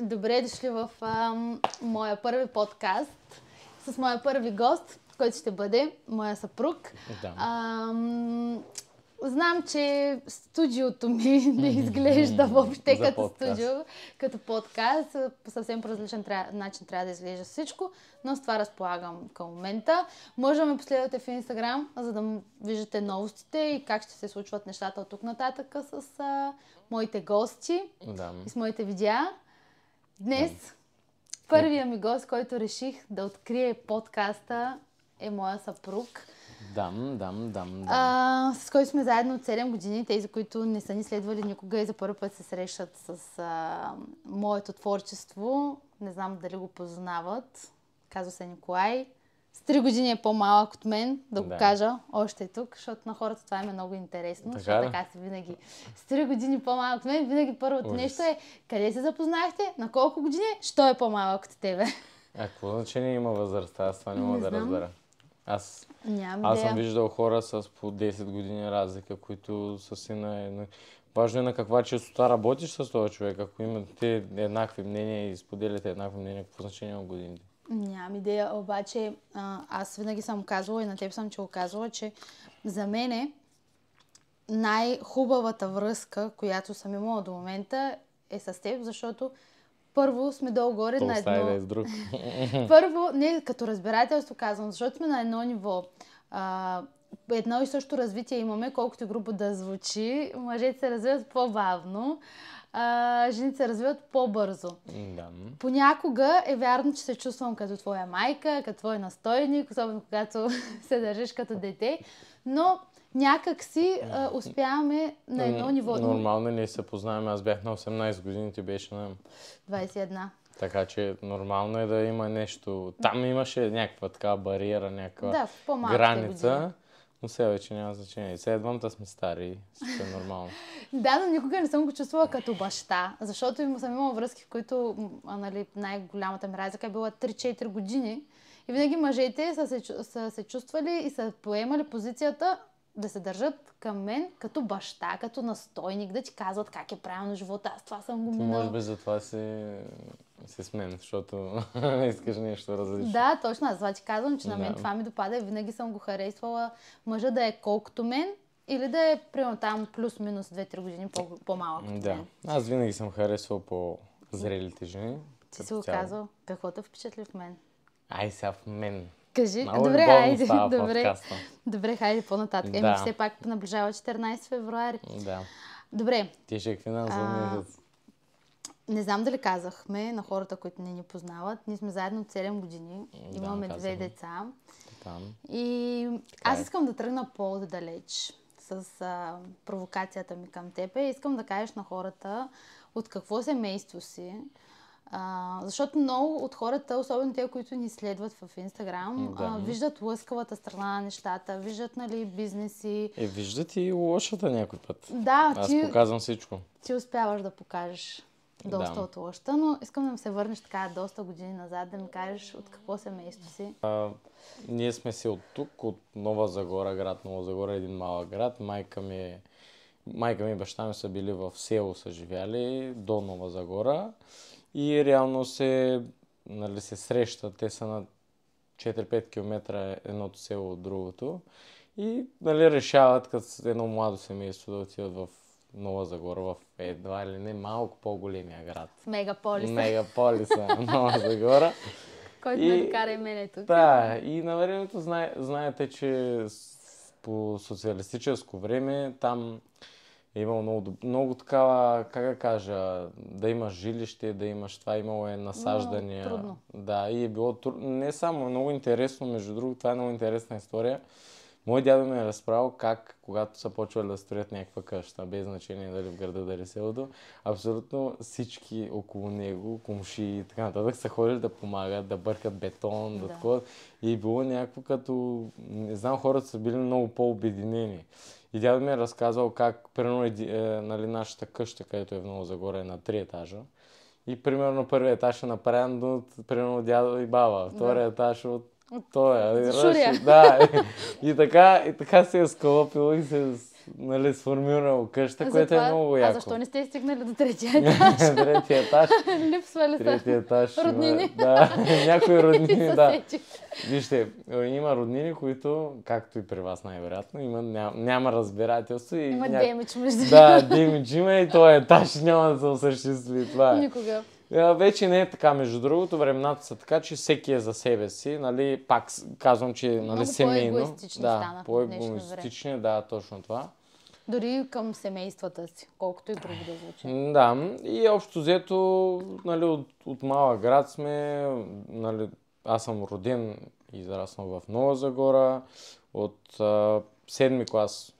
Добре дошли в а, моя първи подкаст с моя първи гост, който ще бъде моя съпруг. Да. А, знам, че студиото ми не изглежда въобще като подкаст. студио, като подкаст. По съвсем по различен тря... начин трябва да изглежда всичко, но с това разполагам към момента. Може да ме последвате в Инстаграм, за да виждате новостите и как ще се случват нещата от тук нататък с а, моите гости да. и с моите видеа. Днес първия ми гост, който реших да открие подкаста е моя съпруг. Дам, дам, дам, дам. А, с който сме заедно от 7 години. Тези, които не са ни следвали никога и за първи път се срещат с а, моето творчество. Не знам дали го познават. Казва се Николай с 3 години е по-малък от мен, да го да. кажа още тук, защото на хората това е много интересно, така, защото така си винаги. С 3 години по-малък от мен, винаги първото Ужас. нещо е къде се запознахте, на колко години, що е по-малък от тебе. А какво значение има възрастта? Аз това не мога не да разбера. Аз, Нямам аз съм виждал хора с по 10 години разлика, които са си на... Важно е на каква честота работиш с този човек. Ако имате еднакви мнения и споделяте еднакви мнения, какво значение има годините? Нямам идея, обаче а, аз винаги съм казвала и на теб съм че го казвала, че за мен е най-хубавата връзка, която съм имала до момента е с теб, защото първо сме долу горе на едно... Да е с друг. първо, не, като разбирателство казвам, защото сме на едно ниво. А, едно и също развитие имаме, колкото грубо да звучи. Мъжете се развиват по-бавно а, жените се развиват по-бързо. Да. Понякога е вярно, че се чувствам като твоя майка, като твой настойник, особено когато се държиш като дете, но някак си а, успяваме на ами, едно ниво. Нормално ли е, се познаваме. Аз бях на 18 години, ти беше на... 21. Така че нормално е да има нещо. Там имаше някаква така бариера, някаква да, граница. Години. Но сега вече няма значение. Сега двамата сме стари, всичко е нормално. да, но никога не съм го чувствала като баща, защото има съм имала връзки, в които нали, най-голямата ми разлика е била 3-4 години. И винаги мъжете са се, са се чувствали и са поемали позицията да се държат към мен като баща, като настойник, да ти казват как е правилно живота. Аз това съм го минала. Може би затова се се с мен, защото искаш нещо различно. Да, точно. Аз това ти казвам, че на мен да. това ми допада и винаги съм го харесвала мъжа да е колкото мен или да е примерно там плюс-минус 2-3 години по- по-малък. Да. Мен. Аз винаги съм харесвал по-зрелите жени. Ти си го казал. Какво те впечатли в мен? Ай сега в мен. Кажи, Много добре, хайде, добре, добре, хайде по-нататък. Да. Еми, все пак наближава 14 февруари. Да. Добре. Ти ще за на не знам дали казахме на хората, които не ни познават. Ние сме заедно от 7 години. Е, да, Имаме казвам. две деца. Да. И така аз е. искам е. да тръгна по-далеч с а, провокацията ми към теб. И искам да кажеш на хората от какво семейство си. А, защото много от хората, особено те, които ни следват в Инстаграм, да. виждат лъскавата страна на нещата, виждат нали, бизнеси. Е, виждат и лошата някой път. Да, Аз ти, показвам всичко. Ти успяваш да покажеш доста да. от лъща, но искам да се върнеш така доста години назад, да ми кажеш от какво семейство си. А, ние сме си от тук, от Нова Загора, град Нова Загора, е един малък град. Майка ми, е- майка ми и баща ми са били в село, са живяли до Нова Загора и реално се, нали, се срещат. Те са на 4-5 км едното село от другото и нали, решават като едно младо семейство да отидат в Нова Загора в едва ли не малко по-големия град. Мегаполиса. Мегаполиса Нова Загора. Който и, ме докара и мене тук. Да, и на времето знае, знаете, че по социалистическо време там е имало много, много такава, как да кажа, да имаш жилище, да имаш това, имало е насаждания. Много трудно. Да, и е било трудно. Не само, много интересно, между другото, това е много интересна история. Мой дядо ми е разправил как, когато са почвали да строят някаква къща, без значение дали в града, дали селото, абсолютно всички около него, комши и така нататък, са ходили да помагат, да бъркат бетон, да, да. такова. И е било някакво като... Не знам, хората са били много по-обединени. И дядо ми е разказвал как, примерно, е, е, нали, нашата къща, където е в Ново Загоре, е на три етажа. И примерно първият етаж е направен от, примерно, дядо и баба. Вторият да. етаж е от той е. Нали, Шуря. Да. И, така, и така се е скълъпило и се нали, сформирало къща, което е много яко. А защо не сте стигнали до третия етаж? третия етаж. Липсва ли Третия етаж. Роднини. Има, да, някои роднини, да. Вижте, е, има роднини, които, както и при вас най-вероятно, има, няма, няма разбирателство. И има ня... демидж между Да, демидж има и този етаж няма да се осъществи това. Никога. Е, вече не е така, между другото. Времената са така, че всеки е за себе си. Нали, пак казвам, че нали, Много семейно. Да, по-егоистични, да, точно това. Дори към семействата си, колкото и други да звучи. Да, и общо взето, нали, от, от малък град сме, нали, аз съм роден и израснал в Нова Загора. От а, седми клас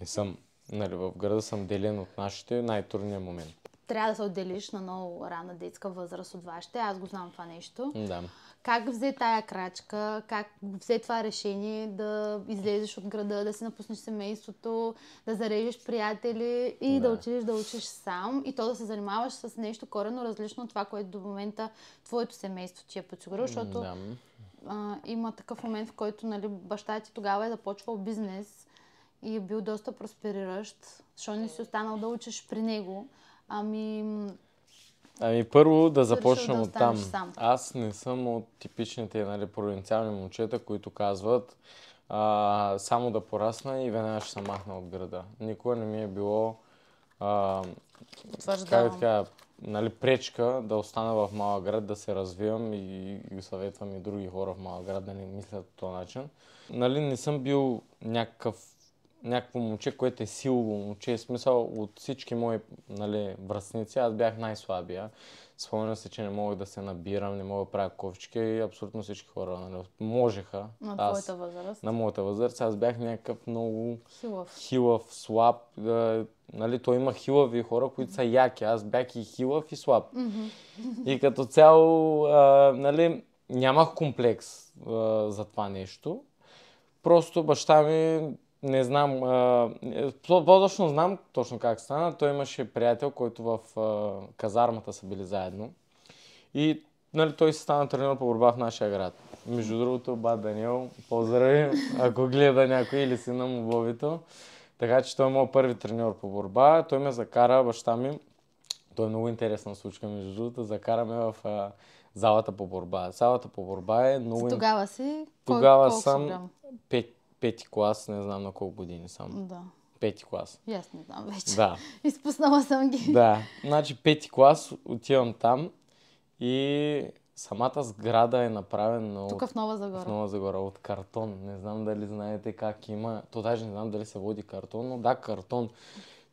не съм, нали, в града съм делен от нашите най-трудния момент трябва да се отделиш на много рана детска възраст от вашите. Аз го знам това нещо. Да. Как взе тая крачка, как взе това решение да излезеш от града, да си напуснеш семейството, да зарежеш приятели и да, да отидеш да учиш сам и то да се занимаваш с нещо корено различно от това, което до момента твоето семейство ти е подсигурило, защото да. а, има такъв момент, в който нали, баща ти тогава е започвал бизнес и е бил доста проспериращ, защото не си останал да учиш при него. Ами... Ами първо да започнем да от там. Сам. Аз не съм от типичните нали, провинциални момчета, които казват а, само да порасна и веднага ще се махна от града. Никога не ми е било а, как така, нали, пречка да остана в малък град, да се развивам и, и съветвам и други хора в малък град да не мислят по този начин. Нали, не съм бил някакъв някакво момче, което е силово момче. В смисъл от всички мои нали, връзници, аз бях най-слабия. Спомням се, че не мога да се набирам, не мога да правя ковчики и абсолютно всички хора нали, можеха. На аз, твоята възраст? На моята възраст. Аз бях някакъв много хилав, хилав слаб. Да, нали, той има хилави хора, които са яки. Аз бях и хилав и слаб. и като цяло, а, нали, нямах комплекс а, за това нещо. Просто баща ми не знам, е, по-точно знам точно как стана. Той имаше приятел, който в а, казармата са били заедно. И нали, той се стана тренер по борба в нашия град. Между другото, ба Даниел, поздрави, ако гледа някой или сина му Бобито. Така че той е моят първи тренер по борба. Той ме закара, баща ми, той е много интересна случка, между другото, закараме в а, залата по борба. Залата по борба е много... За тогава си? Тогава кол, съм 5 пети клас, не знам на колко години съм. Да. Пети клас. Ясно аз не знам вече. Да. Изпуснала съм ги. Да. Значи пети клас отивам там и самата сграда е направена Тук от... в Нова Загора. В Нова Загора, от картон. Не знам дали знаете как има. То даже не знам дали се води картон, но да, картон.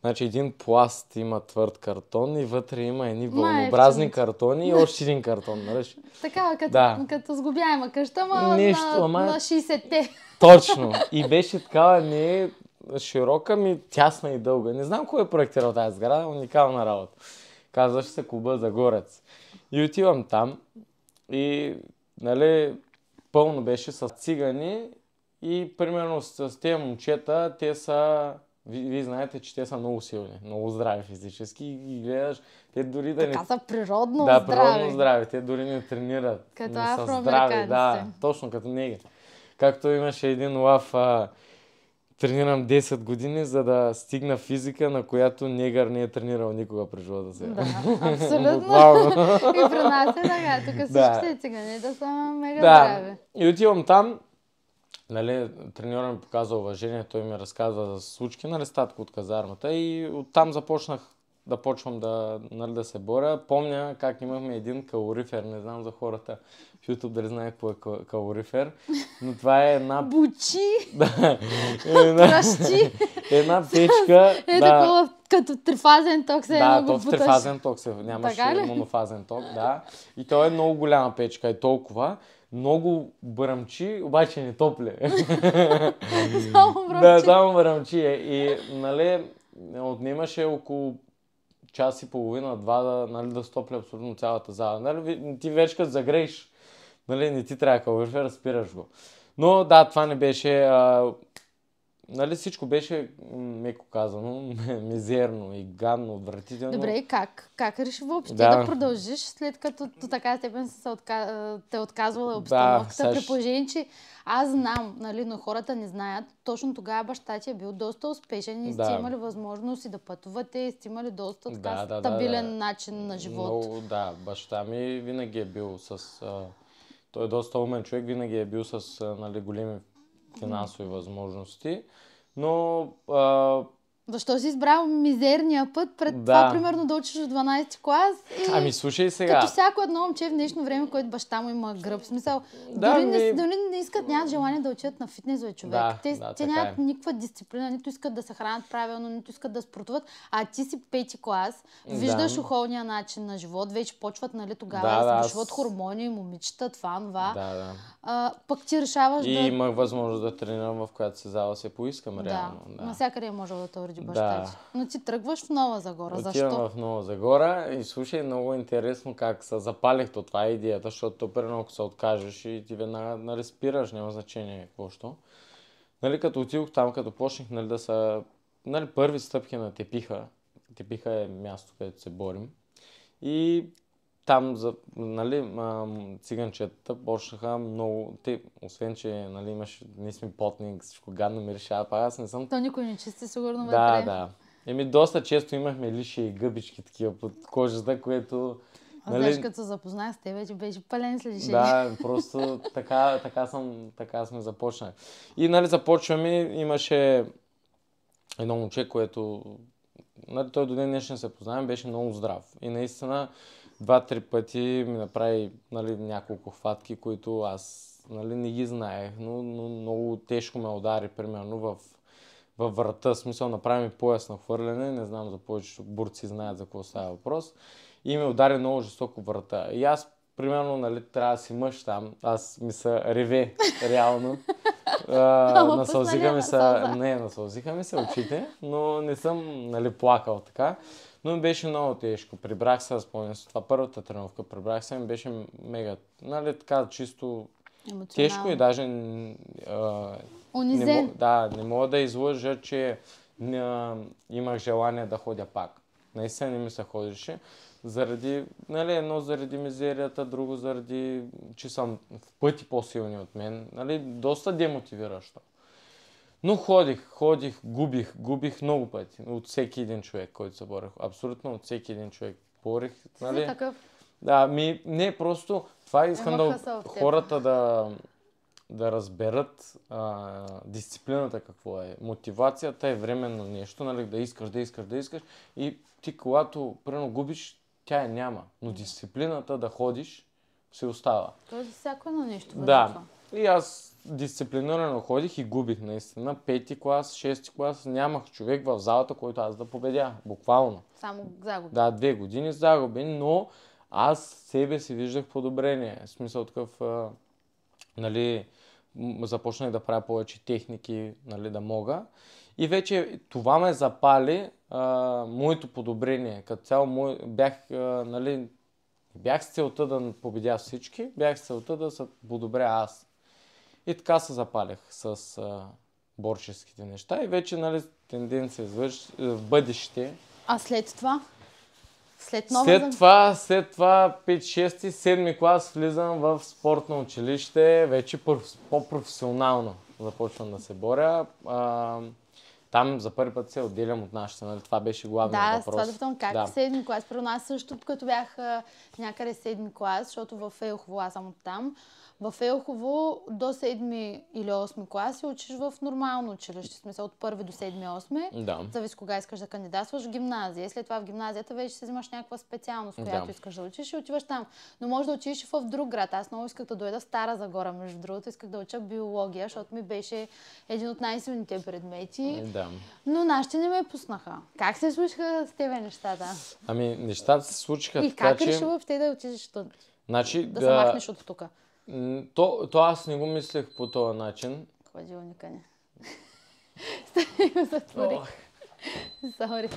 Значи един пласт има твърд картон и вътре има едни вълнообразни картони и още един картон, Така, като, да. като сгубяема къща, ма Нещо, на, ама... на 60-те. Точно. И беше такава не широка, ми тясна и дълга. Не знам кой е проектирал тази сграда, уникална работа. Казваше се клуба за горец. И отивам там и нали, пълно беше с цигани и примерно с, с тези момчета, те са вие, ви знаете, че те са много силни, много здрави физически и гледаш, те дори да така не... Така са природно да, здрави. Да, природно здрави, те дори не тренират. Като афроамериканците. Да, точно като нега. Както имаше един лав, а, тренирам 10 години, за да стигна физика, на която негър не е тренирал никога при живота си. Да, абсолютно. и при нас е така. Тук всички да. се цигани да са мега да. здрави. И отивам там, нали, треньора ми показва уважение, той ми разказва за случки, нали, рестатко от казармата и оттам започнах да почвам да, нали, да се боря. Помня как имахме един калорифер, не знам за хората в YouTube дали знае какво е калорифер, но това е една... Бучи! да, една... една печка... е да, такова, като трифазен ток се е Да, то в трифазен ток се, нямаше монофазен ток, да. И то е много голяма печка, е толкова, много бръмчи, обаче не топле. само бръмчи. Да, само бръмчи. И, нали, отнемаше около час и половина, два да, нали, да стопли абсолютно цялата зала. Нали, ти вече като загрееш, нали, не ти трябва калорифер, спираш го. Но да, това не беше а, нали всичко беше, меко казано, мизерно и гадно, отвратително. Добре, и как? Как реши въобще да. да продължиш, след като до така степен се отка... те отказвала обстановката, да, при положение, че аз знам, нали, но хората не знаят, точно тогава баща ти е бил доста успешен и да. сте имали възможност и да пътувате, и сте имали доста така да, да, стабилен да, да. начин на живот. Но, да, баща ми винаги е бил с... Той е доста умен човек, винаги е бил с нали, големи финансови възможности. Но а, защо си избрал мизерния път пред да. това, примерно, да учиш в 12 клас? И... Ами, слушай сега. Като всяко едно момче в днешно време, което баща му има гръб. Смисъл, да, дори, ми... не, дори не искат, нямат желание да учат на фитнес за човек. Да, те да, те нямат е. никаква дисциплина, нито искат да се хранят правилно, нито искат да спортуват. А ти си пети клас, виждаш да. ухолния начин на живот, вече почват, нали, тогава да, да, аз... хормони, момичета, това, това. Да, да. А, пък ти решаваш и да... имах възможност да тренирам в която се зала се поискам, да. реално. Да. Навсякъде е можел да те заради баща да. ти. Но ти тръгваш в Нова Загора. Отивам Защо? в Нова Загора и слушай, много интересно как се запалих то. Това е идеята, защото примерно ако се откажеш и ти веднага нали, спираш, няма значение какво що. Нали, като отидох там, като почнах нали, да са нали, първи стъпки на Тепиха. Тепиха е място, където се борим. И там за, нали, циганчетата почнаха много... Те, освен, че нали, имаш, ние сме потни, всичко гадно мирише, а аз не съм... То никой не чисти, сигурно вътре. Да, да. Еми, доста често имахме лиши и гъбички такива под кожата, което... А, нали... знаеш, като се запознах с теб, вече беше пълен с лиши. Да, просто така, така, съм, така сме започнали. И нали, започваме, имаше едно момче, което... Нали, той до ден днешен се познаваме, беше много здрав. И наистина два-три пъти ми направи нали, няколко хватки, които аз нали, не ги знаех, но, но много тежко ме удари, примерно, в, в врата. Смисъл, направи ми пояс на хвърляне, не знам за повечето бурци знаят за какво става въпрос. И ме удари много жестоко врата. И аз, примерно, нали, трябва да си мъж там. Аз ми се реве, реално. насълзиха ми се, не, насълзиха ми се очите, но не съм нали, плакал така. Но беше много тежко. Прибрах се, спомням се това. Първата тренировка прибрах се, ми беше мега, нали, така чисто тежко и даже а, Унизен. Не мог, да, не мога да излъжа, че не, имах желание да ходя пак. Наистина не ми се ходеше. Заради, нали, едно заради мизерията, друго заради, че съм в пъти по-силни от мен. Нали, доста демотивиращо. Но ходих, ходих, губих, губих много пъти от всеки един човек, който се борех. Абсолютно от всеки един човек борих. Нали? Си такъв. Да, ми, не, просто това искам да хората да, да разберат а, дисциплината какво е. Мотивацията е временно нещо, нали, да искаш, да искаш, да искаш. И ти когато, прено, губиш, тя я няма. Но дисциплината да ходиш си остава. Тоест всяко едно нещо. Въздуха. Да. И аз дисциплинирано ходих и губих наистина. Пети клас, шести клас, нямах човек в залата, който аз да победя. Буквално. Само загуби. Да, две години загуби, но аз себе си виждах подобрение. В смисъл такъв, а, нали, започнах да правя повече техники, нали, да мога. И вече това ме запали а, моето подобрение. Като цяло мой, бях, а, нали, бях с целта да победя всички, бях с целта да се подобря аз. И така се запалях с а, борческите неща и вече нали, тенденция е извърш, е, в бъдеще. А след това? След, нова... след това, след това 5-6, 7 клас влизам в спортно училище, вече по-професионално започвам да се боря. А, там за първи път се отделям от нашата, нали? Това беше главният да, въпрос. Да, това питам как да. Е седми клас. При нас също, като бях някъде седми клас, защото в Елхово аз съм от там, в Елхово до 7 или 8 клас учиш в нормално училище, смисъл от 1 до 7-8. Да. Зависи кога искаш да кандидатстваш в гимназия. След това в гимназията вече си взимаш някаква специалност, която да. искаш да учиш и отиваш там. Но може да учиш в друг град. Аз много исках да дойда в Стара Загора, между другото. Исках да уча биология, защото ми беше един от най-силните предмети. Е, да. Но нашите не ме пуснаха. Как се случиха с тебе нещата? Ами, нещата се случиха и така, че... И как реши въобще да отидеш тук? Значи, да, да се махнеш от тук. То, то аз не го мислех по този начин. Хладилника е не. го затвори. Сори.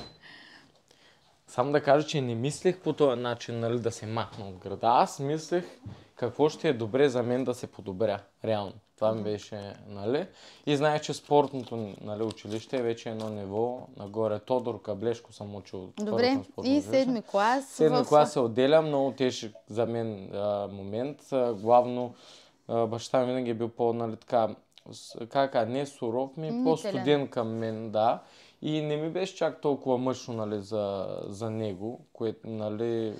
Само да кажа, че не мислех по този начин, нали, да се махна от града. Аз мислех какво ще е добре за мен да се подобря, реално. Това ми беше, нали? И знаех, че спортното нали, училище е вече едно ниво нагоре. Тодор Каблешко съм учил. Добре, и седми клас. Седми в... клас се отделя, много тежък за мен а, момент. А, главно а, баща ми винаги е бил по, нали, така, как, не суров ми, е, по-студен към мен, да. И не ми беше чак толкова мъжно нали, за, за него, което нали,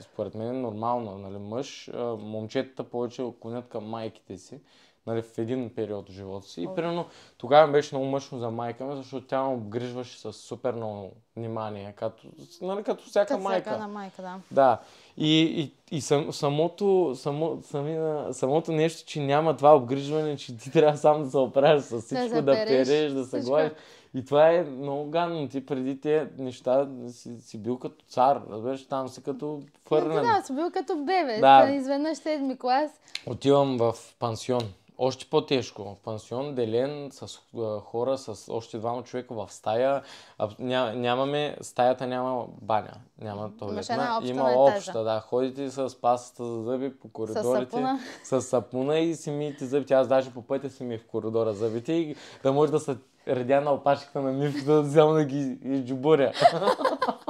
според мен е нормално. Нали, мъж, момчетата повече клонят към майките си, нали, в един период от живота си. И примерно тогава беше много мъчно за майка ми, защото тя ме обгрижваше с супер много внимание, като, нали, като всяка като майка. Всяка майка, да. Да. И, и, и сам, самото, само, самина, самото нещо, че няма това обгрижване, че ти трябва сам да се оправиш с всичко, да, да переш, да се гладиш. И това е много гадно. Ти преди тези неща си, си бил като цар, разбираш, там си като фърлен. Да, да, си бил като бебе. Да. Изведнъж седми клас. Отивам в пансион. Още по-тежко. Пансион делен с хора, с още двама човека в стая. А, ня, нямаме, стаята няма баня. Няма туалетна. Има обща, да. Ходите с пасата за зъби по коридорите. С сапуна. С сапуна и си миете зъбите. Аз даже по пътя си ми е в коридора зъбите и да може да се редя на опашката на мивката, да взема да ги джубуря.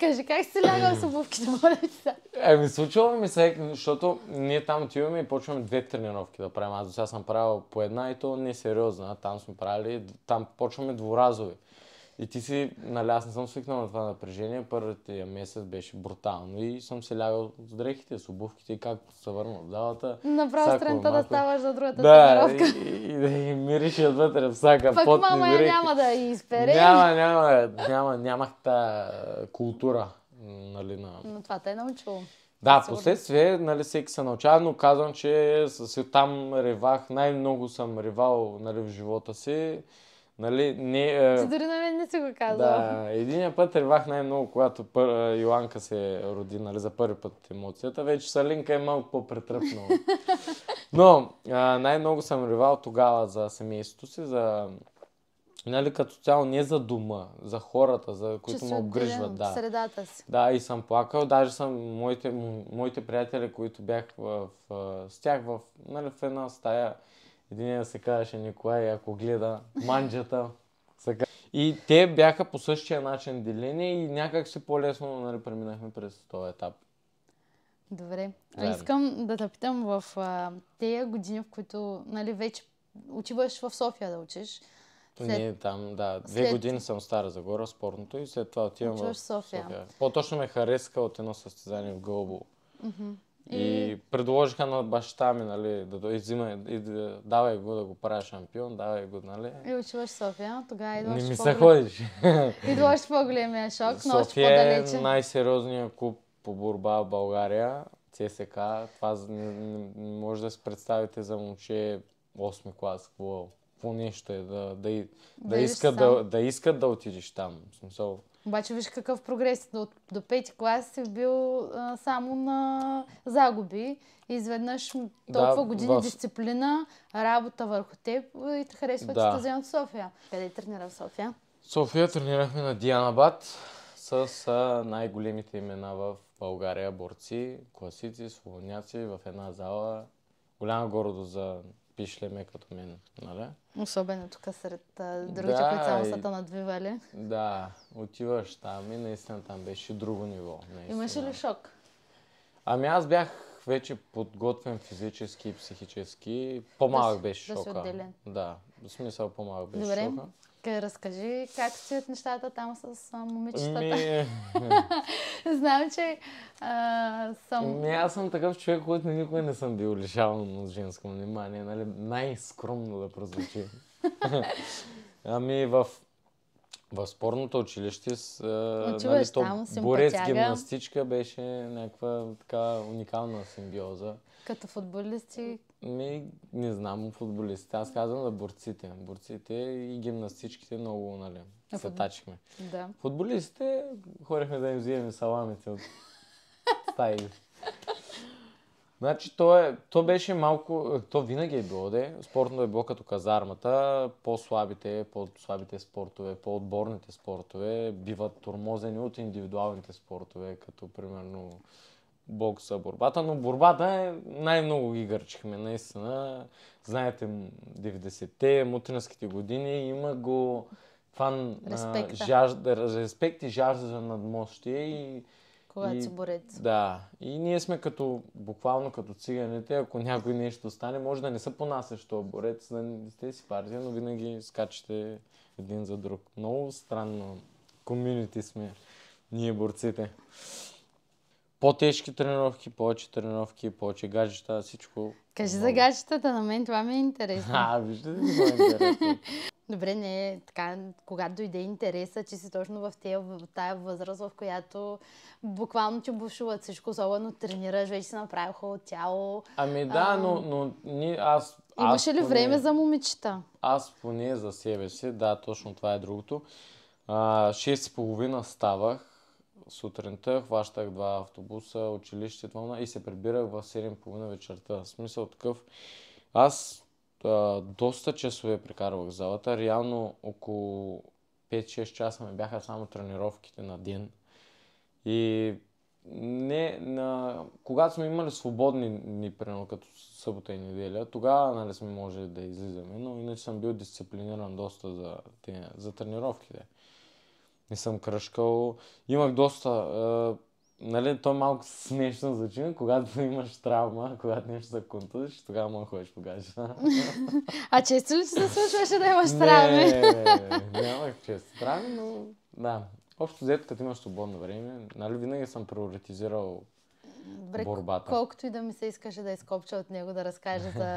Кажи, как си лягал с обувките, моля ти се? Еми, случва ми се, защото ние там отиваме и почваме две тренировки да правим. Аз до сега съм правил по една и то не е сериозна. Там сме правили, там почваме дворазови. И ти си, нали, аз не съм свикнал на това напрежение. Първият месец беше брутално и съм се лягал с дрехите, с обувките и както се върна от залата. Направо страната да ставаш за другата да, тренировка. И, и, да и мириш отвътре всяка Пък пот. мама дрехи. няма да изпере. Няма, няма, няма, нямах та култура. Нали, на... Но това те е научило. Да, Сигурно. последствие, нали, всеки се научава, но казвам, че си там ревах, най-много съм ревал нали, в живота си. Нали, не, е... Ти дори на мен не си го казва? Да, единия път ревах най-много, когато пър, е, Йоанка се роди, нали, за първи път емоцията. Вече Салинка е малко по-претръпнала. Но а, най-много съм ревал тогава за семейството си, за нали, като цяло не за дома, за хората, за които ме обгрижват. Да. Средата си. Да, и съм плакал. Даже съм моите, моите приятели, които бях в, в, с тях в, нали, в една стая, Единия се казваше Николай, ако гледа манджата. Сега. И те бяха по същия начин делени и някак си по-лесно нали, преминахме през този етап. Добре. А Искам да те питам в тези години, в които нали, вече отиваш в София да учиш. След... Ние там, да. Две след... години съм стара Стара Загора, спорното и след това отивам в София. София. По-точно ме хареска от едно състезание в Гълбо. Mm-hmm. И, предложиха на баща ми, нали, да взима, и, да, давай го да го правя шампион, давай го, нали. И учиваш София, тогава идваш Не ми се ходиш. идваш по-големия шок, но още по-далече. София е най-сериозният клуб по борба в България, ЦСК. Това не, не, не може да се представите за момче 8 клас, какво е какво нещо е да, да, да, да, иска, да, да искат да отидеш там. В смисъл, обаче виж какъв прогрес. До, до пети клас си бил а, само на загуби. Изведнъж толкова да, години в... дисциплина, работа върху теб и те харесва, да. че ще вземат София. Къде тренира в София? София тренирахме на Бат с а, най-големите имена в България борци, класици, слоняци в една зала. Голяма гордост за пишлеме като мен, нали? Особено тук сред другите, да, които само са те надвивали. Да, отиваш там и наистина там беше друго ниво. Наистина. Имаше ли шок? Ами аз бях вече подготвен физически и психически. По-малък да, беше шока. Да, си отделен. да, в смисъл по-малък беше Добре. шока. Къй, разкажи как стоят нещата там с момичетата. Ми... Знам, че а, съм... Ми, аз съм такъв човек, който никога не съм бил лишаван от женско внимание. Нали? Най-скромно да прозвучи. ами в в спорното училище с нали, борец гимнастичка беше някаква така уникална симбиоза. Като футболисти? Ми, не знам футболистите. Аз казвам за борците. Борците и гимнастичките много, нали, се футбол... тачихме. Да. Футболистите хорехме да им взимаме саламите от стаи. Значи, то, е, то беше малко, то винаги е било, де. Спортно е било като казармата, по-слабите, по-слабите спортове, по-отборните спортове биват тормозени от индивидуалните спортове, като примерно бокса, борбата, но борбата е най-много ги гърчихме, наистина. Знаете, 90-те, мутринските години има го това жажда, респект и жажда за надмощие и когато и, си борец. Да. И ние сме като, буквално като циганите, ако някой нещо стане, може да не са понасящ е борец, да не сте си партия, но винаги скачате един за друг. Много странно комюнити сме ние борците по-тежки тренировки, повече тренировки, повече гаджета, всичко. Кажи много. за гаджетата, на мен това ми е интересно. А, виждате това е интересно. Добре, не е така, когато дойде интереса, че си точно в в тая възраст, в която буквално ти бушуват всичко, особено тренираш, вече си направил хубаво тяло. Ами да, а... но, но ни, аз... Имаше ли поне, време за момичета? Аз поне за себе си, да, точно това е другото. А, половина ставах, сутринта хващах два автобуса, училище, това, и се прибирах в 7.30 вечерта. В смисъл такъв, аз а, доста часове прекарвах в залата, реално около 5-6 часа ми бяха само тренировките на ден. И не, на... когато сме имали свободни дни, примерно като събота и неделя, тогава нали, сме може да излизаме, но иначе съм бил дисциплиниран доста за, за тренировките не съм кръшкал. Имах доста, е, нали, то е малко смешно звучи, когато имаш травма, когато нещо се контузиш, тогава мога ходиш по гаджета. а често ли се случваше да имаш травми? не, не, не, нямах често травми, но да. Общо взето, като имаш свободно време, нали, винаги съм приоритизирал Добре, борбата. Колкото и да ми се искаше да изкопча е от него да разкажа за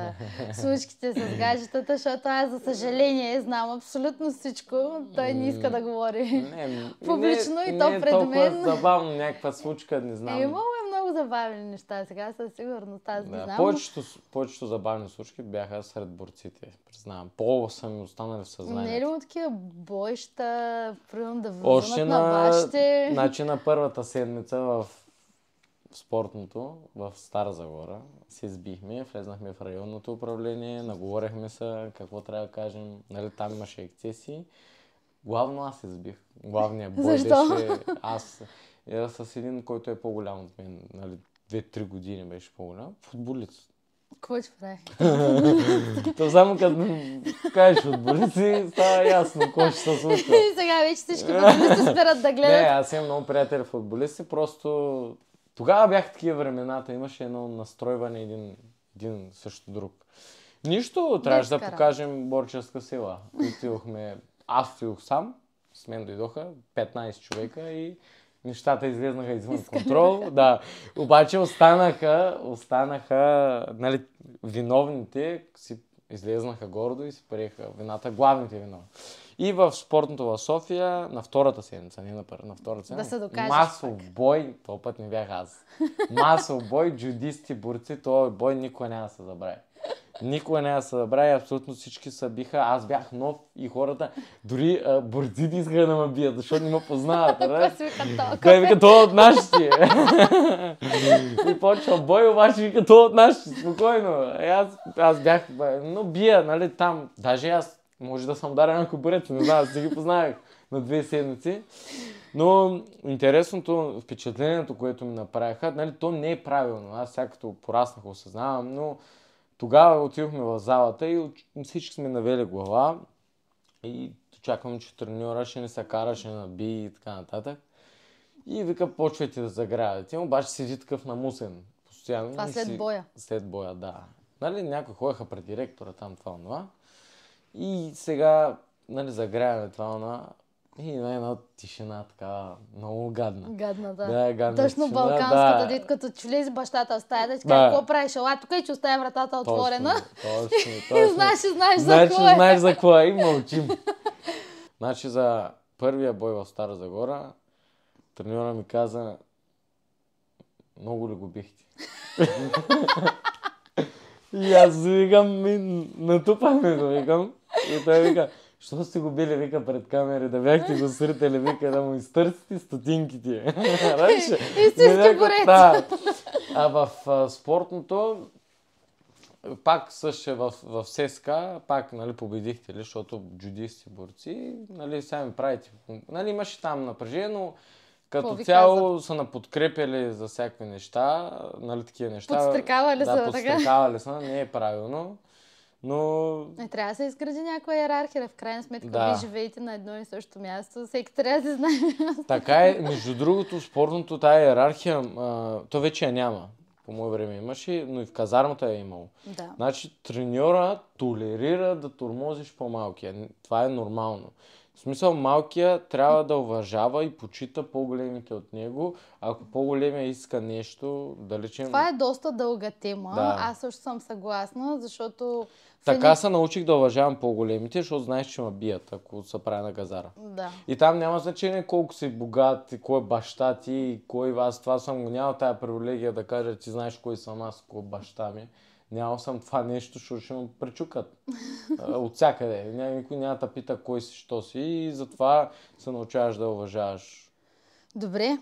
случките с гаджетата, защото аз, за съжаление, знам абсолютно всичко. Той не иска да говори не, публично е- не, и то не пред мен. Не, забавно някаква случка, не знам. Е, имало е много забавни неща сега, със сигурност аз да, не знам. Повечето, повечето забавни случки бяха сред борците, признавам. По са ми останали в съзнанието. Не е ли от такива бойща, примерно да влизат на, на вашите... Значи на първата седмица в спортното в Стара Загора. Се сбихме, влезнахме в районното управление, наговорихме се какво трябва да кажем. Нали, там имаше екцеси. Главно аз се сбих. Главният бой Защо? беше аз. Я е, с един, който е по-голям от мен, нали, две-три години беше по-голям, футболист. Кой ще прави? То само като кажеш футболици, става ясно какво ще се случва. Сега вече всички футболисти спират да гледат. Не, аз имам много приятели футболисти, просто тогава бяха такива времената, имаше едно настройване един, един също друг. Нищо, трябваше да покажем борческа сила. Отидохме, аз отидох сам, с мен дойдоха 15 човека и нещата излезнаха извън Искали. контрол. Да. Обаче останаха, останаха нали, виновните, си излезнаха гордо и си приеха вината, главните виновни. И в спортното в София, на втората седмица, не на първа, на втората седмица, да се докажеш масов пак. бой, то път не бях аз, масов бой, джудисти, борци, този бой никога няма да се забрави. Никога не да се забрави, абсолютно всички са биха. Аз бях нов и хората, дори борците искаха да ме бият, защото не ме познават. Той вика, е то от нашите. и почва бой, обаче вика, то е от нашите. Спокойно. Е, аз, аз бях, но бия, нали, там. Даже аз може да съм дарен ако бурец, не знам, аз ги познавах на две седмици. Но интересното впечатлението, което ми направиха, нали, то не е правилно. Аз сега като пораснах осъзнавам, но тогава отидохме в залата и всички сме навели глава и очаквам, че треньора ще не се кара, ще наби и така нататък. И вика, почвайте да заградите, обаче седи такъв намусен. Постоянно. Това след си... боя. След боя, да. Нали, някои ходеха пред директора там, това, това. И сега, нали, загряваме това на и на една тишина така, много гадна. Гадна, да. да гадна Точно тишина, балканската, да. като чули с бащата в стая, да. какво правиш? Ала, тук и че оставя вратата отворена. Точно, точно. и знаеш, знаеш за значи, кое. знаеш за кое и мълчим. значи за първия бой в Стара Загора, треньора ми каза, много ли го бихте? и аз викам, натупахме го, викам. И той вика, що сте го били, вика, пред камери, да бяхте го срители, вика, да му изтърсите стотинките. Раньше. Истински нали, борец. Да. А в а, спортното, пак също е в, в ССКА, пак нали, победихте, ли, защото джудисти борци, нали, сега ми правите. Нали, имаше там напрежение, но като цяло са наподкрепили за всякакви неща, нали такива неща. Подстрекавали да, са, подстрекавали така? са, не е правилно. Но... Не, трябва да се изгради някаква иерархия. В крайна сметка, да. вие живеете на едно и също място. Всеки трябва да се знае Така е. Между другото, спорното, тая иерархия, а, то вече я няма. По мое време имаше, но и в казармата я е имало. Да. Значи, треньора толерира да тормозиш по-малкия. Това е нормално. В смисъл малкия трябва да уважава и почита по-големите от него. Ако по-големия иска нещо, да лечим... Това е доста дълга тема. Да. Аз също съм съгласна, защото... Така не... се научих да уважавам по-големите, защото знаеш, че ме бият, ако се прави на газара. Да. И там няма значение колко си богат, и кой е баща ти, и кой вас. Това съм го нямал тая привилегия да кажа, ти знаеш кой съм аз, кой баща ми. Няма съм това нещо, защото ще ме пречукат от всякъде. Никой няма да пита кой си, що си и затова се научаваш да уважаваш. Добре,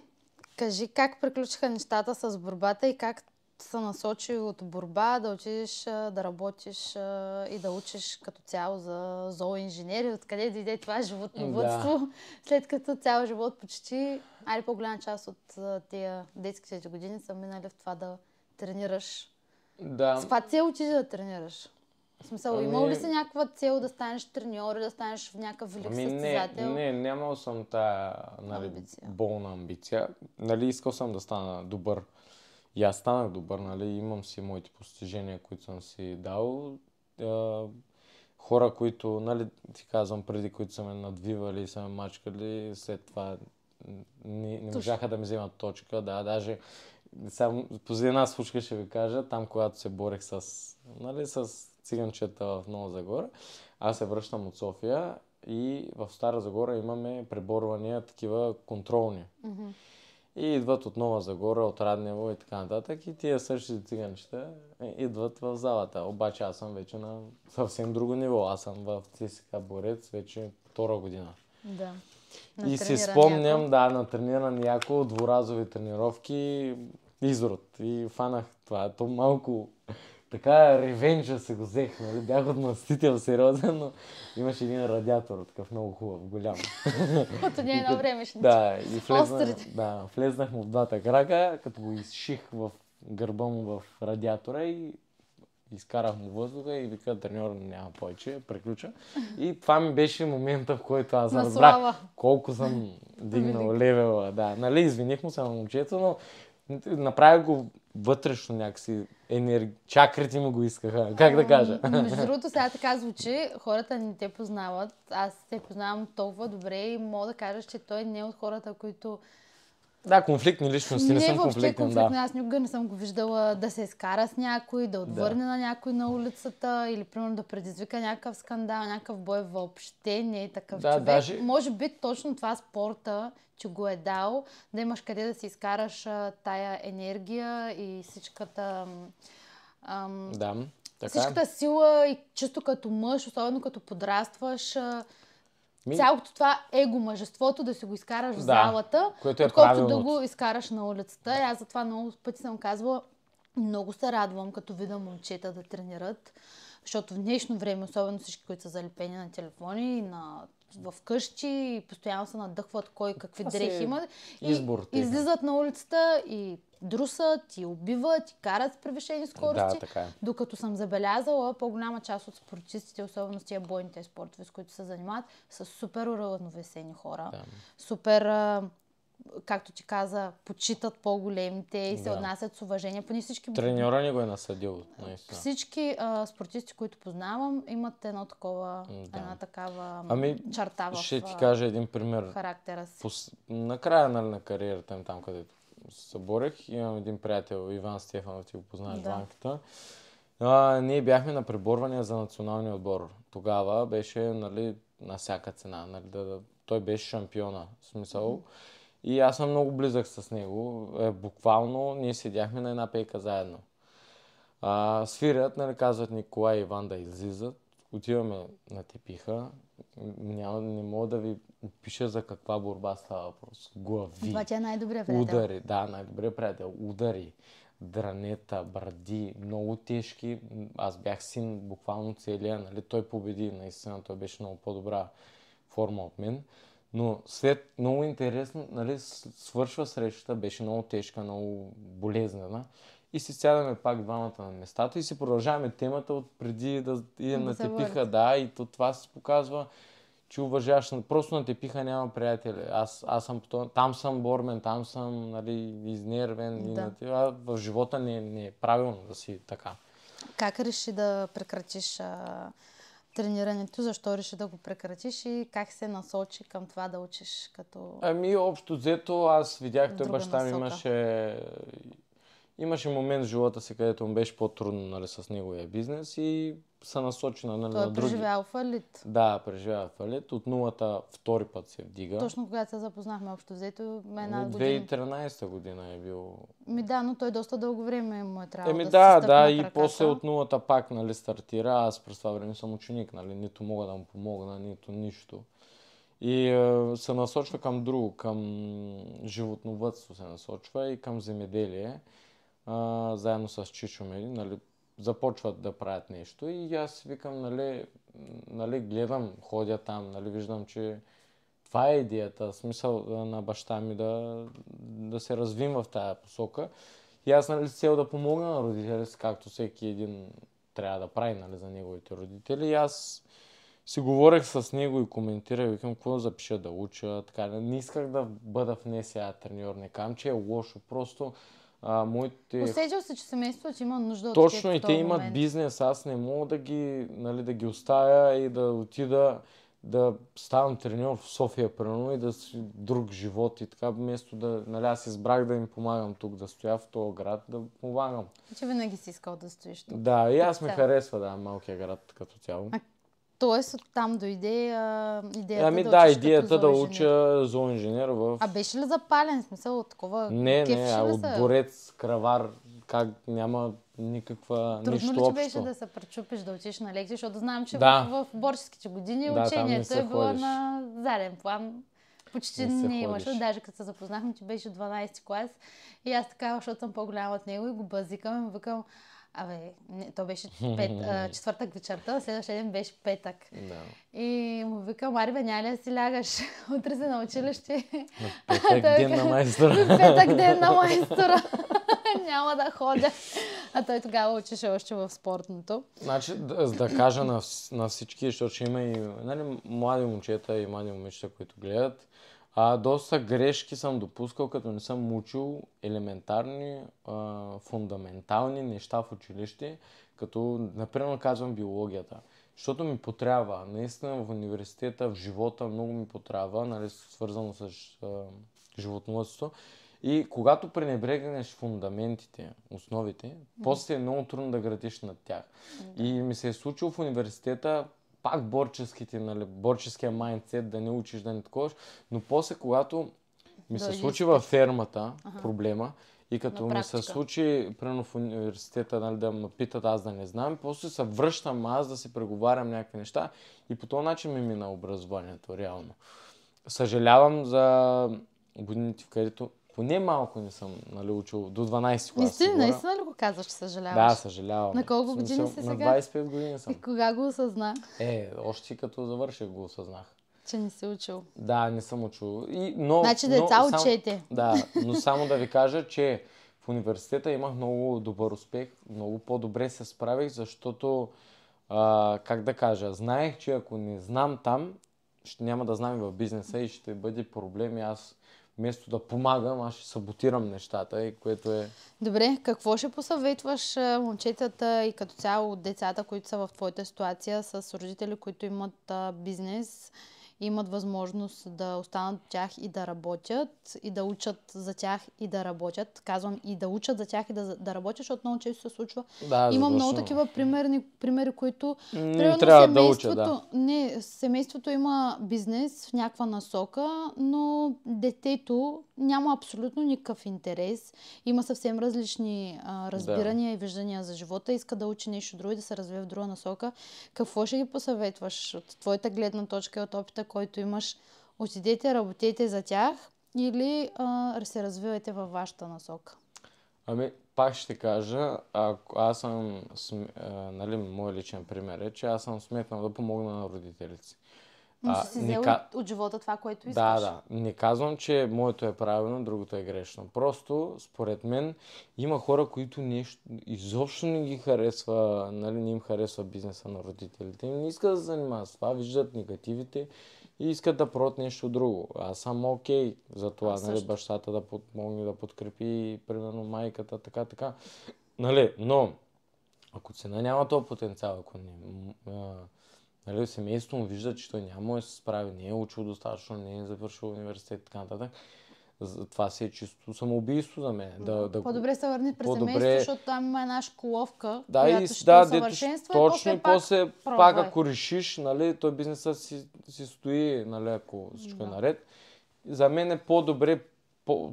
кажи как приключиха нещата с борбата и как се насочи от борба да учиш да работиш и да учиш като цяло за зооинженери, откъде дойде това животновътство, да. след като цял живот почти, али по-голяма част от тия детските години са минали в това да тренираш. Да. С това цел учиш да тренираш? В смисъл, ами... имал ли си някаква цел да станеш треньор да станеш в някакъв велик ами, състезател? Не, не, нямал съм тая нали, амбиция. болна амбиция. Нали, искал съм да стана добър. И аз станах добър, нали, имам си моите постижения, които съм си дал. А, хора, които, нали, ти казвам, преди, които са ме надвивали и са ме мачкали, след това не, не можаха да ми вземат точка. Да, даже само, по една случка ще ви кажа, там, когато се борех с, нали, с циганчета в Нова Загора. Аз се връщам от София и в Стара Загора имаме преборвания такива контролни. Mm-hmm. И идват от Нова Загора, от Раднево и така нататък. И тия същите циганчета е, идват в залата. Обаче аз съм вече на съвсем друго ниво. Аз съм в ЦСКА Борец вече втора година. Да. И си спомням, да, на трениран яко, дворазови тренировки, изрод. И фанах това. То малко така ревенжа се го взех, нали? бях отмъстител сериозен, но имаше един радиатор, такъв много хубав, голям. Като е едно време ще Да, и влезнах, да, влезнах му в двата крака, като го изших в гърба му в радиатора и изкарах му въздуха и вика, треньор няма повече, приключа. И това ми беше момента, в който аз разбрах колко съм дигнал левела. Да, нали, извиних му се на момчето, но направих го вътрешно някакси енер... чакрите му го искаха. Как да кажа? Ами, между другото, сега така звучи, хората не те познават. Аз те познавам толкова добре и мога да кажа, че той не е от хората, които да, конфликтни личности не, не съм въобще конфликтен, да. Аз никога не съм го виждала да се изкара с някой, да отвърне да. на някой на улицата или примерно да предизвика някакъв скандал, някакъв бой въобще не е такъв да, човек. Даже... Може би точно това спорта, че го е дал, да имаш къде да си изкараш а, тая енергия и всичката... Ам, да, така. Всичката сила и чисто като мъж, особено като подрастваш, ми... Цялото това его мъжеството да си го изкараш да, в залата, което е отколкото да го изкараш на улицата. И аз затова много пъти съм казвала, много се радвам, като видя момчета да тренират, защото в днешно време, особено всички, които са залепени на телефони и на в къщи и постоянно се надъхват кой какви дрехи имат. И е. излизат на улицата и друсат, ти убиват, ти карат с превишени скорости. Да, така е. Докато съм забелязала, по-голяма част от спортистите, особено с тия бойните спортове, с които се занимават, са супер уравновесени хора. Да. Супер както ти каза, почитат по-големите и се да. отнасят с уважение. Поне всички... Треньора ни го е насъдил. Наистина. Всички а, спортисти, които познавам, имат едно такова, да. една такава ами, черта в Ще ти кажа един пример. Характера си. Пос... Накрая нали, на кариерата им там, където съборех. Имам един приятел, Иван Стефанов, ти го познаваш да. в А, ние бяхме на преборвания за националния отбор. Тогава беше нали, на всяка цена. Нали, да, да, той беше шампиона. В смисъл. Mm-hmm. И аз съм много близък с него. Е, буквално ние седяхме на една пейка заедно. А, свирят, нали, казват Николай и Иван да излизат. Отиваме на тепиха няма, не мога да ви пиша за каква борба става въпрос. Глави. Това ти е най добрия приятел. Удари, да, най-добрият приятел. Удари, дранета, бради, много тежки. Аз бях син буквално целия, нали? Той победи, наистина, той беше много по-добра форма от мен. Но след много интересно, нали, свършва срещата, беше много тежка, много болезнена и се сядаме пак двамата на местата и си продължаваме темата от преди да идем на тепиха, да, и то това се показва, че уважаваш, просто на тепиха няма приятели. Аз, аз съм, там съм бормен, там съм нали, изнервен, да. и на, в живота не, не е правилно да си така. Как реши да прекратиш а, тренирането? Защо реши да го прекратиш и как се насочи към това да учиш като... Ами, общо взето, аз видях, той баща ми имаше Имаше момент в живота си, където му беше по-трудно нали, с неговия бизнес и са насочи нали, Той на е други. Той е преживял фалит. Да, преживял фалит. Е от нулата втори път се вдига. Точно когато се запознахме общо взето, ме една ами, година. 2013 година е бил. Ми да, но той доста дълго време му е трябвало Еми да, да, се да и после от нулата пак нали, стартира. Аз през това време съм ученик, нали, нито мога да му помогна, нито нищо. И е, се насочва към друго, към животновътство се насочва и към земеделие а, заедно с Чичо ми, нали, нали, започват да правят нещо и аз викам, нали, нали гледам, ходя там, нали, виждам, че това е идеята, смисъл на баща ми да, да се развим в тази посока. И аз, нали, цел да помогна на родителите, както всеки един трябва да прави, нали, за неговите родители. И аз си говорех с него и коментирах, викам, какво запиша да уча, така. Не исках да бъда в не сега треньор, не кам, че е лошо, просто а, моите... Усетил се, че семейството има нужда от Точно и те имат момент. бизнес. Аз не мога да ги, нали, да ги оставя и да отида да ставам тренер в София, примерно, и да си друг живот и така, вместо да, нали, аз избрах да им помагам тук, да стоя в този град, да помагам. Че винаги си искал да стоиш тук. Да, и аз ми харесва, да, малкият град като цяло. А Тоест от там дойде а, идеята ами, да да, идеята да уча зооинженер в... А беше ли запален смисъл от такова? Не, не, а от борец, кравар, как няма никаква Трудно нищо ли общо. беше да се пречупиш да учиш на лекция, защото знам, че да. в, в борческите години да, учението е било на заден план. Почти не, не имаше. Даже като се запознахме, че беше 12 клас и аз така, защото съм по-голяма от него и го базикам и му викам, Абе, не, то беше пет, а, четвъртък вечерта, следващия ден беше петък. Да. И му вика, Мари, бе, няма ли да си лягаш? Утре се на училище. Петък ден на майстора. петък ден на майстора. няма да ходя. А той тогава учеше още в спортното. Значи, да, да кажа на, на всички, защото има и нали, млади момчета и млади момичета, които гледат, а, доста грешки съм допускал, като не съм учил елементарни, а, фундаментални неща в училище, като, например, казвам биологията. Защото ми потрябва, наистина в университета, в живота много ми потрябва, нали, свързано с а, животновътството. И когато пренебрегнеш фундаментите, основите, mm-hmm. после е много трудно да градиш над тях. Mm-hmm. И ми се е случило в университета пак борческите, нали, борческия майндсет, да не учиш, да не таковаш. Но после, когато ми се случи във фермата ага. проблема, и като ми се случи, примерно в университета, нали, да ме питат, аз да не знам, после се връщам аз да си преговарям някакви неща и по този начин ми мина образованието, реално. Съжалявам за годините, в където поне малко не съм нали, учил до 12 клас. Истина, наистина ли го казваш, че съжаляваш? Да, съжалявам. На колко години си сега? На 25 години съм. И кога го осъзнах? Е, още като завърших го осъзнах. Че не си учил. Да, не съм учил. И, но, значи деца но, учете. Сам, да, но само да ви кажа, че в университета имах много добър успех, много по-добре се справих, защото, а, как да кажа, знаех, че ако не знам там, ще няма да знам и в бизнеса и ще бъде проблем и аз вместо да помагам, аз ще саботирам нещата, и което е... Добре, какво ще посъветваш момчетата и като цяло децата, които са в твоята ситуация с родители, които имат бизнес имат възможност да останат от тях и да работят, и да учат за тях и да работят. Казвам и да учат за тях и да, да работят, защото много често се случва. Да, Има много такива примерни, примери, които... Не примерно, трябва да учат, да. Не, семейството има бизнес в някаква насока, но детето няма абсолютно никакъв интерес, има съвсем различни а, разбирания да. и виждания за живота, иска да учи нещо друго и да се развие в друга насока, какво ще ги посъветваш от твоята гледна точка и от опита, който имаш? Отидете, работете за тях или а, се развивайте във вашата насока? Ами, пак ще кажа, ако аз съм, а, нали, мой личен пример е, че аз съм сметнал да помогна на родителите си. Но ще си взел ка... от, от живота това, което искаш. Да, да. Не казвам, че моето е правилно, другото е грешно. Просто, според мен, има хора, които нещо, изобщо не ги харесва, нали, не им харесва бизнеса на родителите. Не искат да се занимават с това, виждат негативите и искат да прот нещо друго. Аз съм окей okay за това, а, нали, също. бащата да подмогне, да подкрепи, примерно майката, така, така. Нали, но ако цена няма този потенциал, ако не, а, Нали, семейството му вижда, че той няма да се справи, не е учил достатъчно, не е завършил университет и така нататък. Това си е чисто самоубийство за мен. Да, да, по-добре се върни през по-добре... семейството, защото там има една школовка, да, която и, ще да, усъвършенства точно, и после, пак, после пак, пак ако решиш, нали, той бизнесът си, си стои, нали, ако всичко е да. е наред. За мен е по-добре,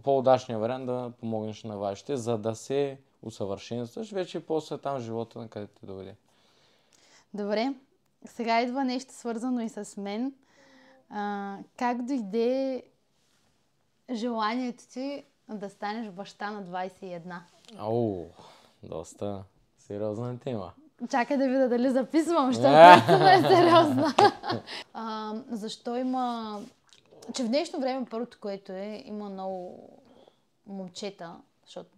по-удачният вариант да помогнеш на вашите, за да се усъвършенстваш вече после там живота на където те доведе. Добре, сега идва нещо свързано и с мен. А, как дойде желанието ти да станеш баща на 21? О, доста сериозна тема. Чакай да видя дали записвам, защото yeah. е сериозна. а, защо има... Че в днешно време първото, което е, има много момчета, защото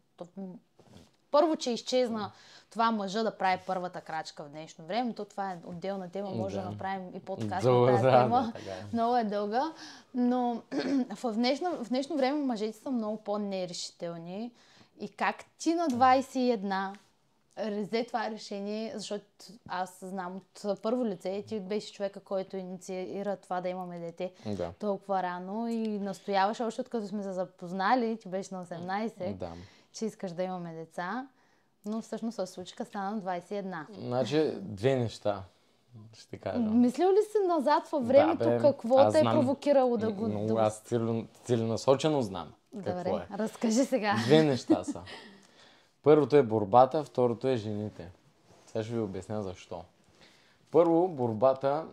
първо, че изчезна това мъжа да прави първата крачка в днешно време. То това е отделна тема, може да, да направим и подкаст на тази да, тема. Да, е. Много е дълга. Но в днешно, в днешно време мъжете са много по-нерешителни. И как ти на 21 резе това решение, защото аз знам от първо лице, ти беше човека, който инициира това да имаме дете да. толкова рано и настояваше още като сме се запознали, ти беше на 18. Да че искаш да имаме деца, но всъщност случка стана 21. Значи, две неща ще кажа. Мислил ли си назад във времето да, бе, какво те е знам, е провокирало да го... Но аз целенасочено знам Добре, какво е. разкажи сега. Две неща са. Първото е борбата, второто е жените. Сега ще ви обясня защо. Първо, борбата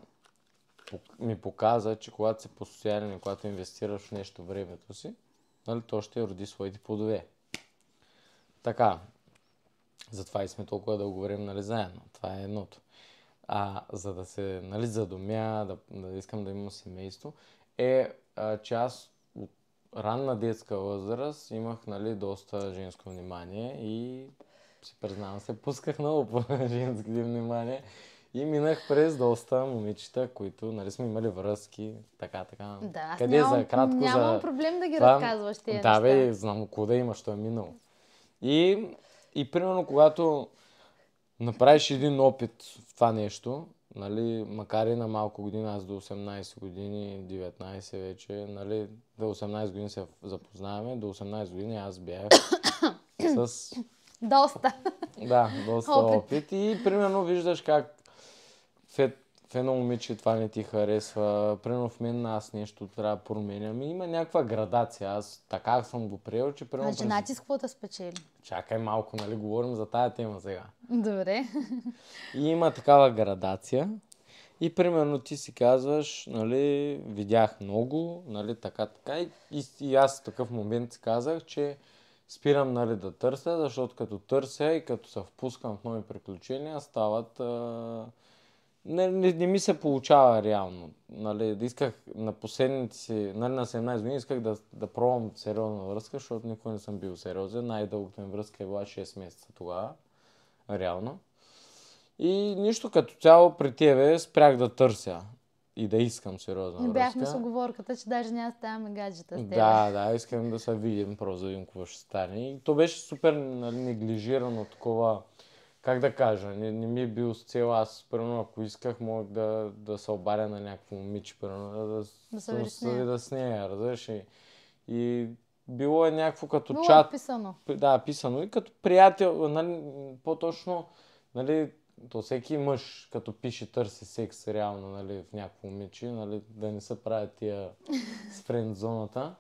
ми показа, че когато си постоянен, когато инвестираш в нещо времето си, нали, то ще роди своите плодове. Така, затова и сме толкова да говорим нали, заедно. Това е едното. А за да се нали, задумя, да, да искам да имам семейство, е част от ранна детска възраст имах нали, доста женско внимание и си признавам се, пусках много по женски внимание и минах през доста момичета, които нали, сме имали връзки, така, така. Да, Къде е нямам, за кратко нямам за... проблем да ги това... разказваш тия Да, неща. бе, знам около да има, що е минало. И, и примерно, когато направиш един опит в това нещо, нали, макар и на малко година, аз до 18 години, 19 вече, нали, до 18 години се запознаваме, до 18 години аз бях с... Доста. Да, доста опит. опит. И примерно виждаш как след в едно момиче това не ти харесва, примерно в мен аз нещо трябва да променям. Ами има някаква градация. Аз така съм го приел, че примерно... А жена ти с какво да спечели? Чакай малко, нали, говорим за тая тема сега. Добре. И има такава градация. И примерно ти си казваш, нали, видях много, нали, така, така. И, и, и аз в такъв момент си казах, че спирам нали, да търся, защото като търся и като се впускам в нови приключения, стават а, не, не, не ми се получава реално. Нали, исках на последните си, нали, на 17 години исках да, да пробвам сериозна връзка, защото никога не съм бил сериозен. Най-дългата ми връзка е била 6 месеца тогава, реално. И нищо като цяло при тебе спрях да търся и да искам сериозна не бяхме връзка. с оговорката, че даже няма ставаме гаджета с тебе. Да, да, искам да се видим просто да видим какво ще стане. И то беше супер нали, неглижирано такова как да кажа, не, не ми е бил с цел аз, примерно, ако исках, мога да, да се обаря на някакво момиче, примерно, да, да, да се да с нея разбираш? И, и било е някакво като Но е чат. Е писано. Да, писано. И като приятел, нали, по-точно, нали, то всеки мъж, като пише търси секс реално, нали, в някакво момиче, нали, да не се правят тия с френдзоната.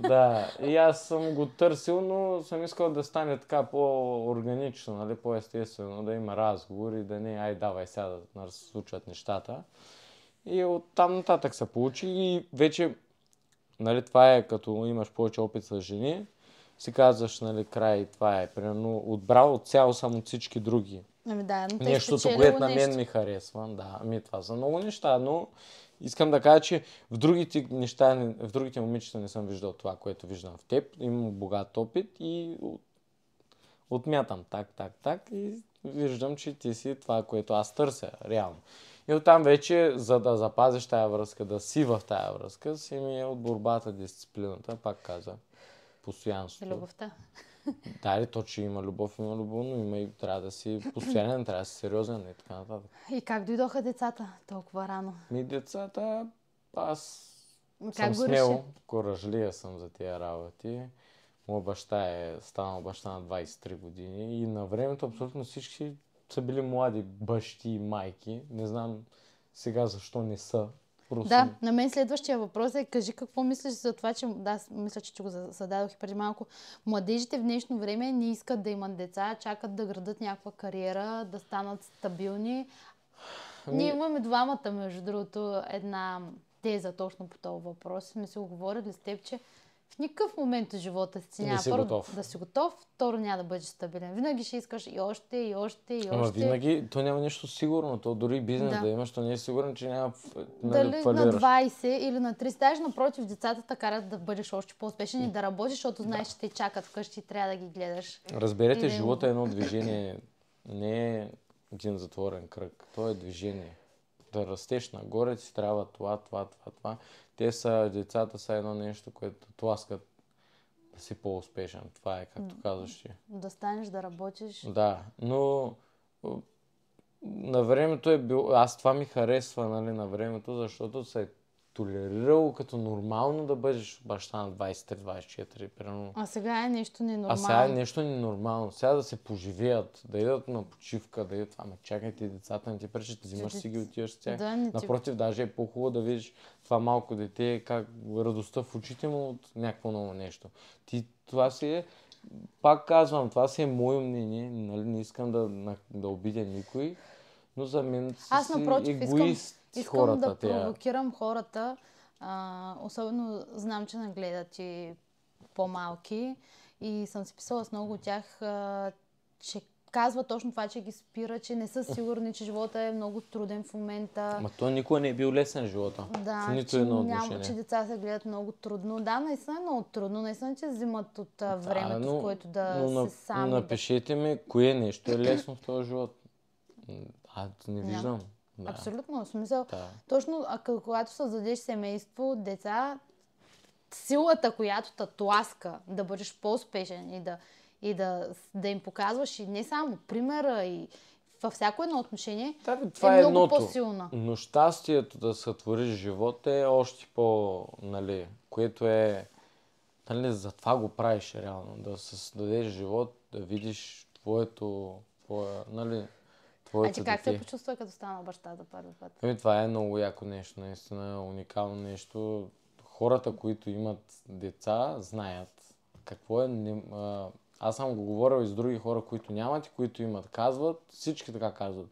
да, и аз съм го търсил, но съм искал да стане така по-органично, нали, по-естествено, да има разговор и да не, ай, давай сега да се случват нещата. И оттам нататък се получи и вече, нали, това е като имаш повече опит с жени, си казваш, нали, край, това е. Примерно, отбрал от цяло само всички други Ами да, но Нещото, което на мен ми харесва. Да, ми това са много неща, но искам да кажа, че в другите неща, в другите момичета не съм виждал това, което виждам в теб. Имам богат опит и отмятам так, так, так и виждам, че ти си това, което аз търся, реално. И оттам вече, за да запазиш тая връзка, да си в тая връзка, си ми е от борбата, дисциплината, пак каза, постоянството. Любовта. Да, ли, то, че има любов, има любов, но има и трябва да си постоянен, трябва да си сериозен и така нататък. И как дойдоха децата толкова рано? Ми децата, аз как съм смел, коражлия съм за тия работи. Моя баща е станал баща на 23 години и на времето абсолютно всички са били млади бащи и майки. Не знам сега защо не са, Просто. Да, на мен следващия въпрос е, кажи какво мислиш за това, че, да, мисля, че ти го зададох и преди малко, младежите в днешно време не искат да имат деца, чакат да градат някаква кариера, да станат стабилни. Ами... Ние имаме двамата, между другото, една теза точно по този въпрос. Сме се оговорили с теб, че в никакъв момент от живота си няма първо готов. да си готов, второ няма да бъдеш стабилен. Винаги ще искаш и още, и още, и още. Ама винаги то няма нищо сигурно. То дори бизнес да, да имаш, то не е сигурно, че няма нали, Дали фалираш. на 20 или на 30 даже напротив, децата така карат да бъдеш още по-успешен и да работиш, защото знаеш, че да. те чакат вкъщи и трябва да ги гледаш. Разберете, или... живота е едно движение. Не е един затворен кръг. То е движение. Да растеш нагоре, си трябва това, това, това, това те са, децата са едно нещо, което тласкат да си по-успешен. Това е, както казваш ти. Да станеш да работиш. Да, но на времето е било... Аз това ми харесва, нали, на времето, защото след толерирало като нормално да бъдеш баща на 23-24, примерно. А сега е нещо ненормално. А сега е нещо ненормално. Сега да се поживеят, да идат на почивка, да идат, ама чакайте децата не ти пречат, взимаш си ги, отиваш с тях. Да, не Напротив, ти... даже е по-хубаво да видиш това малко дете, как радостта в очите му от някакво ново нещо. Ти това си е пак казвам, това си е мое мнение, нали, не искам да, да обидя никой, но за мен Аз, напротив, егоист. Искам Искам хората, да провокирам хората, а, особено знам, че нагледат и по-малки и съм си писала с много от тях, а, че казва точно това, че ги спира, че не са сигурни, че живота е много труден в момента. Ма то никога не е бил лесен живота. Да, в нито че, едно няма, че деца се гледат много трудно. Да, наистина е много трудно. Наистина, че взимат от да, времето, но, в което да но, се на, сами. Напишете ми, кое нещо е лесно в този живот. Аз не виждам. Няма. Да. Абсолютно. В смисъл, да. точно когато създадеш семейство, деца, силата, която те тласка да бъдеш по-успешен и да, и да, да им показваш и не само примера и във всяко едно отношение да, бе, това е, е много по-силна. Но щастието да сътвориш живот е още по, нали, което е, нали, за това го правиш реално, да създадеш живот, да видиш твоето, твое, нали, твоето а ти значи, как дете. се е почувства, като стана баща за първи път? Ами, това е много яко нещо, наистина уникално нещо. Хората, които имат деца, знаят какво е. Не, а, аз съм го говорил и с други хора, които нямат и които имат. Казват, всички така казват.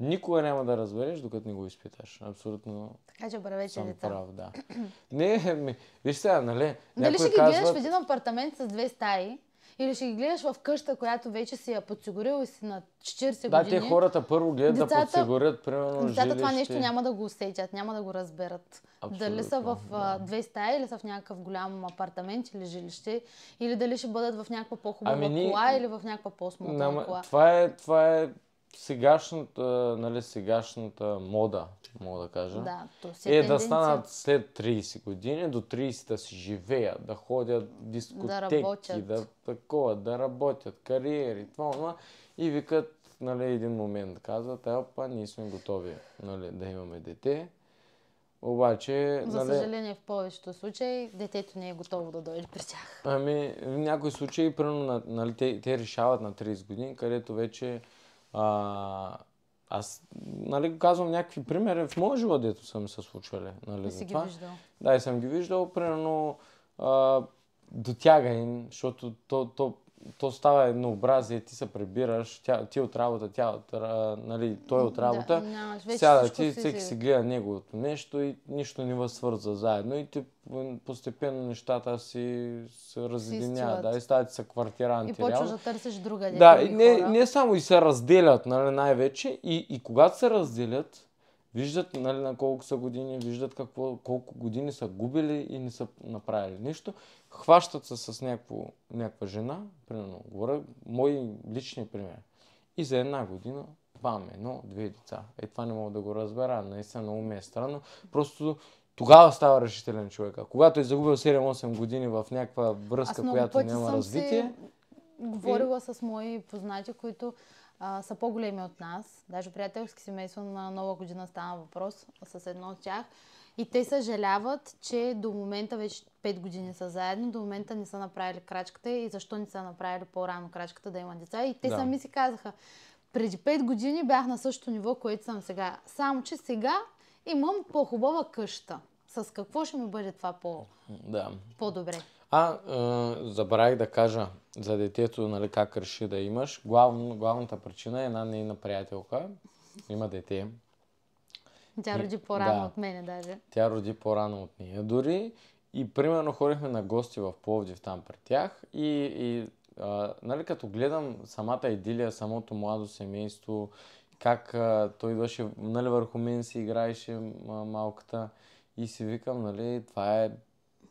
Никога няма да разбереш, докато не го изпиташ. Абсолютно. Така че браве, че деца. Прав, да. не, ми, виж сега, нали? Дали ще ги казват... гледаш в един апартамент с две стаи? Или ще ги гледаш в къща, която вече си я подсигурил и си на 40 години. Да, те хората първо гледат децата, да подсигурят, примерно, Децата жилище. това нещо няма да го усетят, няма да го разберат. Абсолютно, дали са в да. две стаи или са в някакъв голям апартамент или жилище, или дали ще бъдат в някаква по-хубава ами, кола или в някаква по-смутна кола. Това е, това е сегашната, нали, сегашната мода, мога да кажа, да, то си е, е тенденция. да станат след 30 години, до 30 да си живеят, да ходят дискотеки, да, да такова, да работят, кариери, това, това. И викат, нали, един момент казват, апа, е, ние сме готови нали, да имаме дете. Обаче, За нали... съжаление, в повечето случаи детето не е готово да дойде при тях. Ами, в някои случаи, примерно, нали, те, те решават на 30 години, където вече а, аз нали, казвам някакви примери в моя живот, дето са ми се случвали. Нали, и си ги това. виждал. Да, и съм ги виждал, примерно а, дотяга им, защото то, то то става еднообразие, ти се прибираш, тя, ти от работа, тя от, нали, той от работа, да, да, сяда ти, всеки си гледа неговото нещо и нищо не възсвърза заедно и ти постепенно нещата си се разединяват, да, и стават са квартиранти. И почваш да търсиш друга Да, не, хора. не само и се разделят, нали, най-вече, и, и когато се разделят, виждат нали, на колко са години, виждат какво, колко години са губили и не са направили нищо хващат се с някакво, някаква жена, примерно, говоря, мои лични пример. И за една година, бам, едно, две деца. Е, това не мога да го разбера, наистина много ми е странно. Просто тогава става решителен човека. Когато е загубил 7-8 години в някаква връзка, която няма развитие. Говорила и... с мои познати, които а, са по-големи от нас. Даже приятелски семейство на нова година стана въпрос с едно от тях. И те съжаляват, че до момента вече 5 години са заедно, до момента не са направили крачката и защо не са направили по-рано крачката да има деца. И те да. сами си казаха, преди 5 години бях на същото ниво, което съм сега. Само, че сега имам по-хубава къща. С какво ще ми бъде това по... да. по-добре? А, е, забравих да кажа за детето, нали, как реши да имаш. Главно, главната причина е една нейна приятелка. Има дете, тя роди по-рано да, от мене даже. Тя роди по-рано от нея дори. И примерно ходихме на гости в Пловдив там при тях и, и а, нали, като гледам самата идилия, самото младо семейство, как а, той идваше, нали, върху мен си играеше а, малката и си викам, нали, това е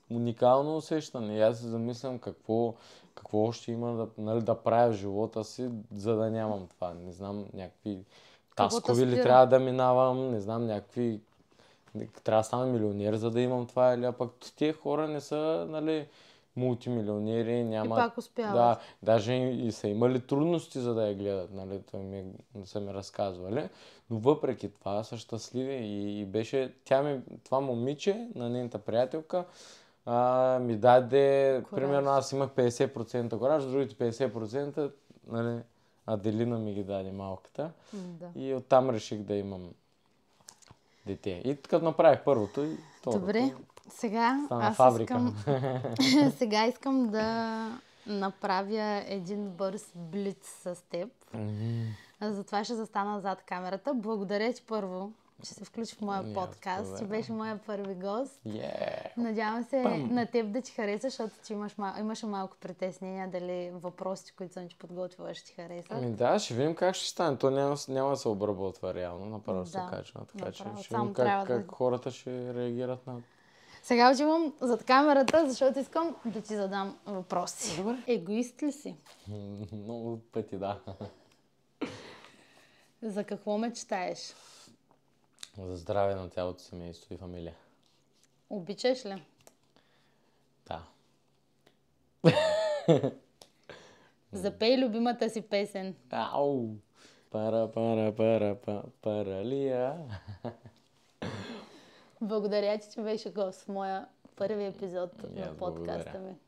уникално усещане. И аз се замислям какво, какво още има да, нали, да правя в живота си, за да нямам това. Не знам, някакви Таскови ли трябва да минавам, не знам, някакви... Трябва да стана милионер, за да имам това или... А пък тия хора не са, нали, мултимилионери, няма... И пак успяват. Да, даже и, са имали трудности, за да я гледат, нали, това ми, е- са ми разказвали. Но въпреки това са щастливи и, и беше... Тя ми, това момиче на нейната приятелка, а, ми даде, кораж. примерно аз имах 50% кораж, другите 50% нали, Аделина ми ги даде малката. Да. И оттам реших да имам дете. И като направих първото и второто. Добре, сега стана аз фабрика. Искам... сега искам да направя един бърз блиц с теб. Mm-hmm. Затова ще застана зад камерата. Благодаря ти първо че се включи в моя подкаст, Ти че беше моя първи гост. Yeah. Надявам се Bam. на теб да ти хареса, защото ти имаш мал... имаше малко притеснения дали въпросите, които съм ти подготвила, ще ти хареса. Ами да, ще видим как ще стане. То няма, няма да се обработва реално, направо да, се качва. Така направо, че ще видим как, как да... хората ще реагират на сега отивам зад камерата, защото искам да ти задам въпроси. Добре. Егоист ли си? Много пъти да. За какво мечтаеш? За здраве на цялото семейство и фамилия. Обичаш ли? Да. Запей любимата си песен. Ау! Пара, пара, пара, пара, паралия. Благодаря, че беше гост в моя първи епизод yeah, на подкаста благодаря. ми.